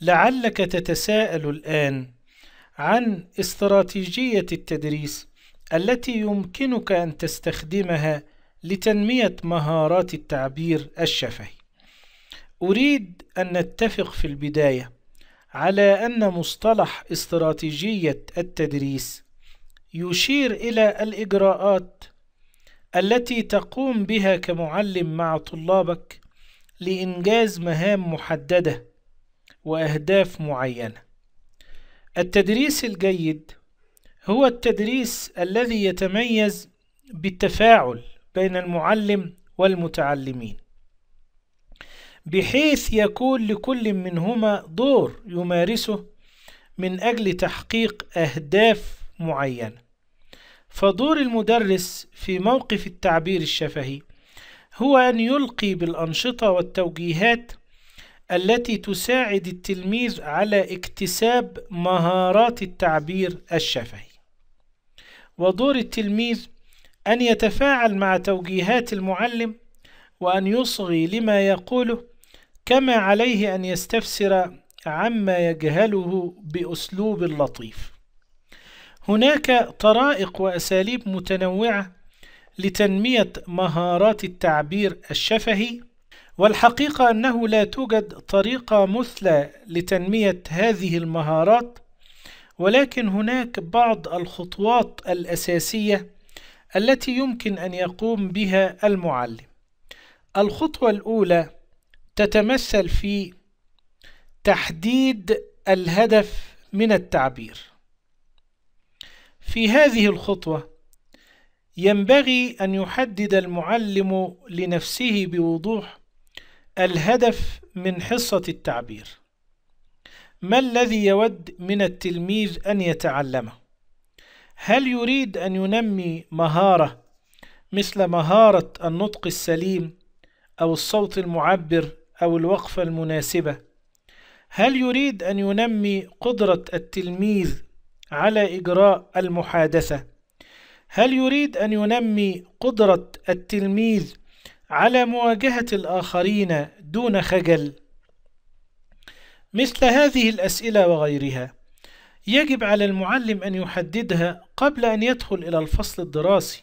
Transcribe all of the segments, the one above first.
لعلك تتساءل الآن عن استراتيجية التدريس التي يمكنك أن تستخدمها لتنمية مهارات التعبير الشفهي. أريد أن نتفق في البداية على أن مصطلح استراتيجية التدريس يشير إلى الإجراءات التي تقوم بها كمعلم مع طلابك لإنجاز مهام محددة وأهداف معينة التدريس الجيد هو التدريس الذي يتميز بالتفاعل بين المعلم والمتعلمين بحيث يكون لكل منهما دور يمارسه من أجل تحقيق أهداف معينة فدور المدرس في موقف التعبير الشفهي هو أن يلقي بالأنشطة والتوجيهات التي تساعد التلميذ على اكتساب مهارات التعبير الشفهي ودور التلميذ أن يتفاعل مع توجيهات المعلم وأن يصغي لما يقوله كما عليه أن يستفسر عما يجهله بأسلوب لطيف هناك طرائق وأساليب متنوعة لتنمية مهارات التعبير الشفهي والحقيقة أنه لا توجد طريقة مثلى لتنمية هذه المهارات ولكن هناك بعض الخطوات الأساسية التي يمكن أن يقوم بها المعلم الخطوة الأولى تتمثل في تحديد الهدف من التعبير في هذه الخطوة ينبغي أن يحدد المعلم لنفسه بوضوح الهدف من حصة التعبير ما الذي يود من التلميذ أن يتعلمه؟ هل يريد أن ينمي مهارة مثل مهارة النطق السليم أو الصوت المعبر أو الوقفة المناسبة؟ هل يريد أن ينمي قدرة التلميذ على إجراء المحادثة؟ هل يريد أن ينمي قدرة التلميذ على مواجهة الآخرين دون خجل مثل هذه الأسئلة وغيرها يجب على المعلم أن يحددها قبل أن يدخل إلى الفصل الدراسي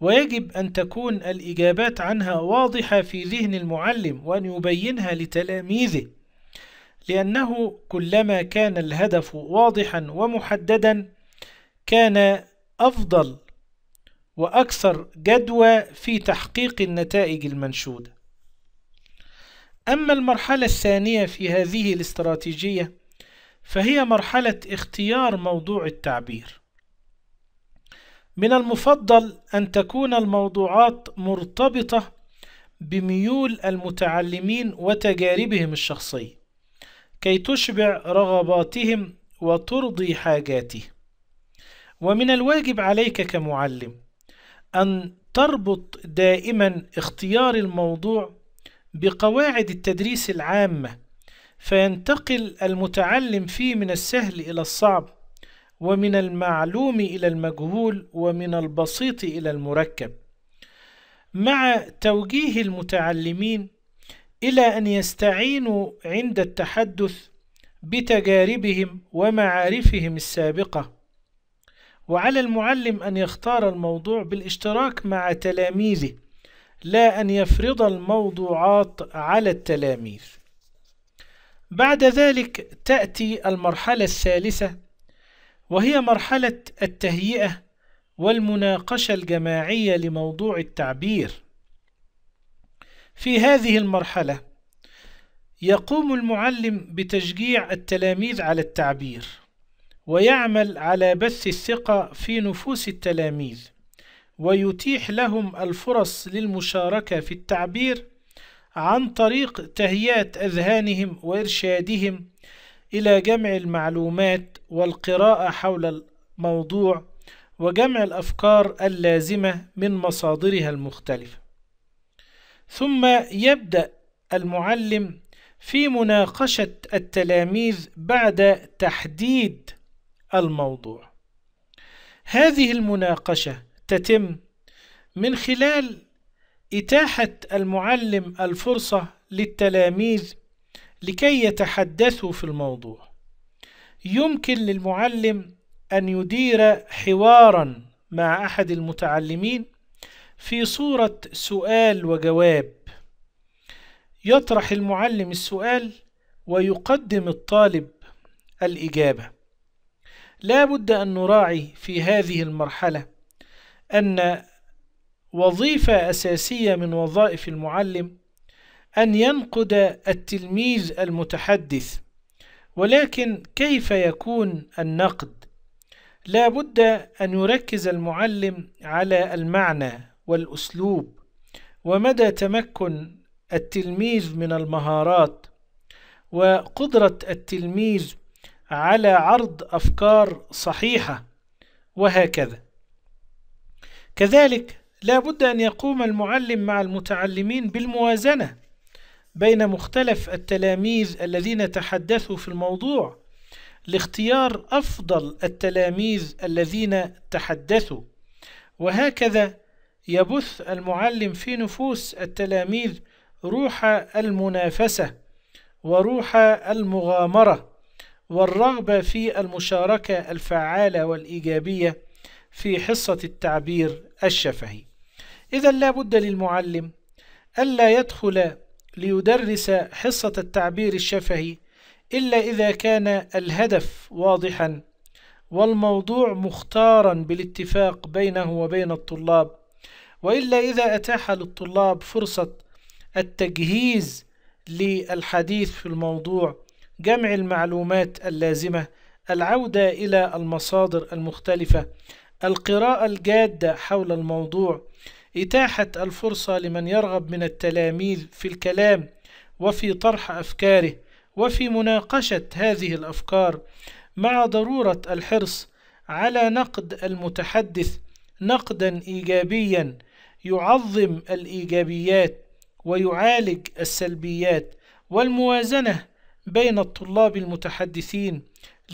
ويجب أن تكون الإجابات عنها واضحة في ذهن المعلم وأن يبينها لتلاميذه لأنه كلما كان الهدف واضحا ومحددا كان أفضل وأكثر جدوى في تحقيق النتائج المنشودة أما المرحلة الثانية في هذه الاستراتيجية فهي مرحلة اختيار موضوع التعبير من المفضل أن تكون الموضوعات مرتبطة بميول المتعلمين وتجاربهم الشخصية كي تشبع رغباتهم وترضي حاجاتهم ومن الواجب عليك كمعلم أن تربط دائما اختيار الموضوع بقواعد التدريس العامة فينتقل المتعلم فيه من السهل إلى الصعب ومن المعلوم إلى المجهول ومن البسيط إلى المركب مع توجيه المتعلمين إلى أن يستعينوا عند التحدث بتجاربهم ومعارفهم السابقة وعلى المعلم أن يختار الموضوع بالاشتراك مع تلاميذه لا أن يفرض الموضوعات على التلاميذ بعد ذلك تأتي المرحلة الثالثة وهي مرحلة التهيئة والمناقشة الجماعية لموضوع التعبير في هذه المرحلة يقوم المعلم بتشجيع التلاميذ على التعبير ويعمل على بث الثقة في نفوس التلاميذ ويتيح لهم الفرص للمشاركة في التعبير عن طريق تهيئة أذهانهم وإرشادهم إلى جمع المعلومات والقراءة حول الموضوع وجمع الأفكار اللازمة من مصادرها المختلفة ثم يبدأ المعلم في مناقشة التلاميذ بعد تحديد الموضوع هذه المناقشة تتم من خلال إتاحة المعلم الفرصة للتلاميذ لكي يتحدثوا في الموضوع يمكن للمعلم أن يدير حوارا مع أحد المتعلمين في صورة سؤال وجواب يطرح المعلم السؤال ويقدم الطالب الإجابة لا بد أن نراعي في هذه المرحلة أن وظيفة أساسية من وظائف المعلم أن ينقد التلميذ المتحدث ولكن كيف يكون النقد؟ لا بد أن يركز المعلم على المعنى والأسلوب ومدى تمكن التلميذ من المهارات وقدرة التلميذ على عرض أفكار صحيحة وهكذا كذلك لا بد أن يقوم المعلم مع المتعلمين بالموازنة بين مختلف التلاميذ الذين تحدثوا في الموضوع لاختيار أفضل التلاميذ الذين تحدثوا وهكذا يبث المعلم في نفوس التلاميذ روح المنافسة وروح المغامرة والرغبة في المشاركة الفعالة والإيجابية في حصة التعبير الشفهي إذا لا بد للمعلم ألا يدخل ليدرس حصة التعبير الشفهي إلا إذا كان الهدف واضحا والموضوع مختارا بالاتفاق بينه وبين الطلاب وإلا إذا أتاح للطلاب فرصة التجهيز للحديث في الموضوع جمع المعلومات اللازمة العودة إلى المصادر المختلفة القراءة الجادة حول الموضوع إتاحة الفرصة لمن يرغب من التلاميذ في الكلام وفي طرح أفكاره وفي مناقشة هذه الأفكار مع ضرورة الحرص على نقد المتحدث نقدا إيجابيا يعظم الإيجابيات ويعالج السلبيات والموازنة بين الطلاب المتحدثين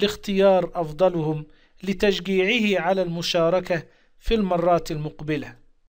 لاختيار أفضلهم لتشجيعه على المشاركة في المرات المقبلة